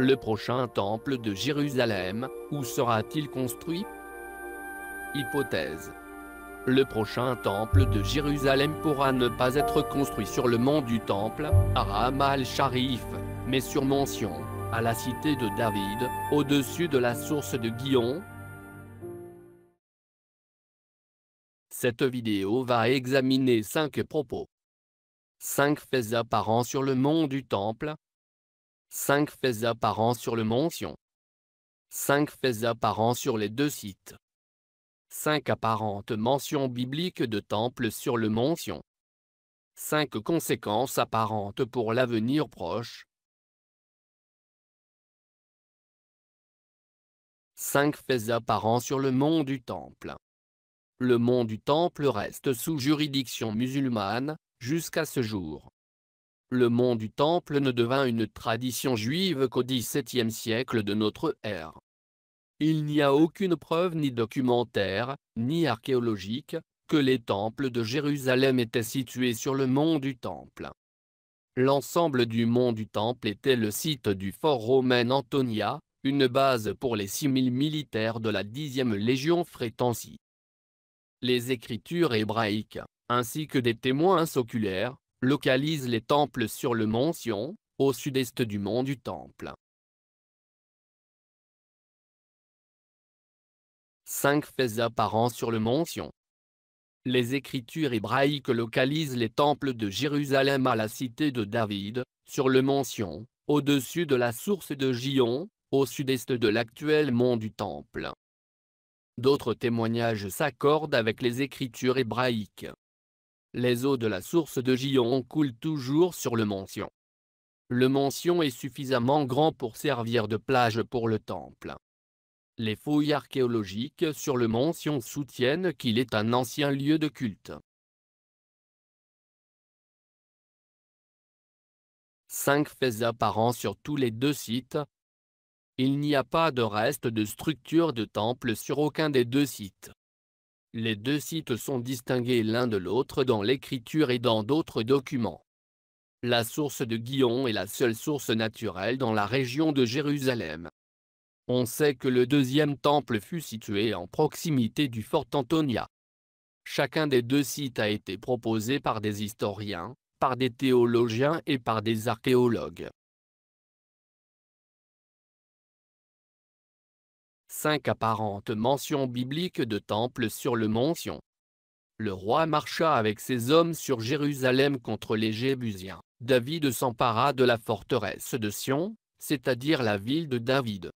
le prochain temple de Jérusalem, où sera-t-il construit Hypothèse. Le prochain temple de Jérusalem pourra ne pas être construit sur le mont du temple, à al-Sharif, mais sur mention, à la cité de David, au-dessus de la source de Guillon. Cette vidéo va examiner 5 propos. 5 faits apparents sur le mont du temple, 5 faits apparents sur le mont 5 faits apparents sur les deux sites. 5 apparentes mentions bibliques de temples sur le mont 5 conséquences apparentes pour l'avenir proche. 5 faits apparents sur le mont du Temple. Le mont du Temple reste sous juridiction musulmane, jusqu'à ce jour. Le mont du Temple ne devint une tradition juive qu'au XVIIe siècle de notre ère. Il n'y a aucune preuve ni documentaire, ni archéologique, que les temples de Jérusalem étaient situés sur le mont du Temple. L'ensemble du mont du Temple était le site du fort romain Antonia, une base pour les 6000 militaires de la 10e Légion Frétensie. Les écritures hébraïques, ainsi que des témoins oculaires, localise les temples sur le mont Sion, au sud-est du mont du Temple. 5 faits apparents sur le mont Sion. Les écritures hébraïques localisent les temples de Jérusalem à la cité de David, sur le mont Sion, au-dessus de la source de Gion, au sud-est de l'actuel mont du Temple. D'autres témoignages s'accordent avec les écritures hébraïques les eaux de la source de Gion coulent toujours sur le mont Le mont est suffisamment grand pour servir de plage pour le temple. Les fouilles archéologiques sur le mont soutiennent qu'il est un ancien lieu de culte. Cinq faits apparents sur tous les deux sites. Il n'y a pas de reste de structure de temple sur aucun des deux sites. Les deux sites sont distingués l'un de l'autre dans l'écriture et dans d'autres documents. La source de Guillon est la seule source naturelle dans la région de Jérusalem. On sait que le deuxième temple fut situé en proximité du fort Antonia. Chacun des deux sites a été proposé par des historiens, par des théologiens et par des archéologues. Cinq apparentes mentions bibliques de temples sur le mont Sion. Le roi marcha avec ses hommes sur Jérusalem contre les Jébusiens. David s'empara de la forteresse de Sion, c'est-à-dire la ville de David.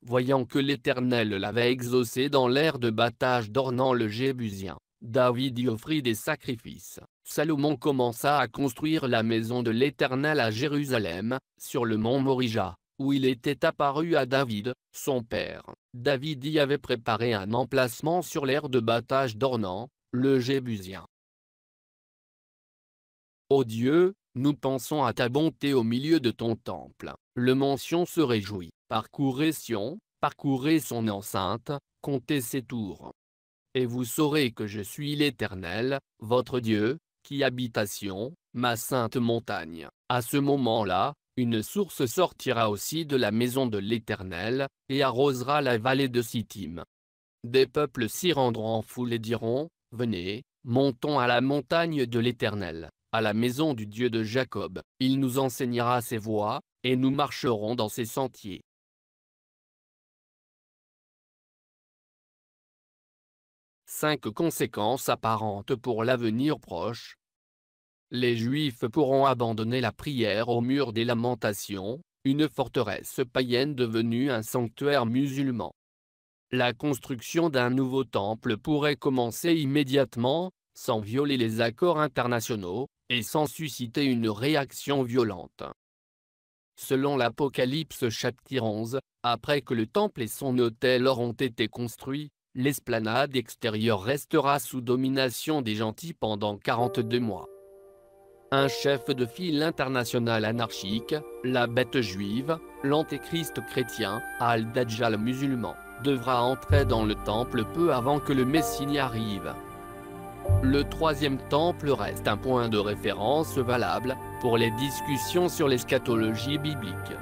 Voyant que l'Éternel l'avait exaucé dans l'air de battage d'ornant le Jébusien, David y offrit des sacrifices. Salomon commença à construire la maison de l'Éternel à Jérusalem, sur le mont Morija, où il était apparu à David, son père. David y avait préparé un emplacement sur l'aire de battage d'Ornan, le Jébusien. Ô oh Dieu, nous pensons à ta bonté au milieu de ton temple. Le mention se réjouit. Parcourez Sion, parcourez son enceinte, comptez ses tours. Et vous saurez que je suis l'Éternel, votre Dieu, qui habite à Sion, ma sainte montagne. À ce moment-là, une source sortira aussi de la maison de l'Éternel, et arrosera la vallée de Sittim. Des peuples s'y rendront en foule et diront, Venez, montons à la montagne de l'Éternel, à la maison du Dieu de Jacob, il nous enseignera ses voies, et nous marcherons dans ses sentiers. Cinq conséquences apparentes pour l'avenir proche, les Juifs pourront abandonner la prière au mur des lamentations, une forteresse païenne devenue un sanctuaire musulman. La construction d'un nouveau temple pourrait commencer immédiatement, sans violer les accords internationaux, et sans susciter une réaction violente. Selon l'Apocalypse chapitre 11, après que le temple et son hôtel auront été construits, l'esplanade extérieure restera sous domination des gentils pendant 42 mois un chef de file international anarchique, la bête juive, l'antéchrist chrétien, Al-Dajjal musulman, devra entrer dans le temple peu avant que le Messie n'y arrive. Le troisième temple reste un point de référence valable pour les discussions sur l'eschatologie biblique.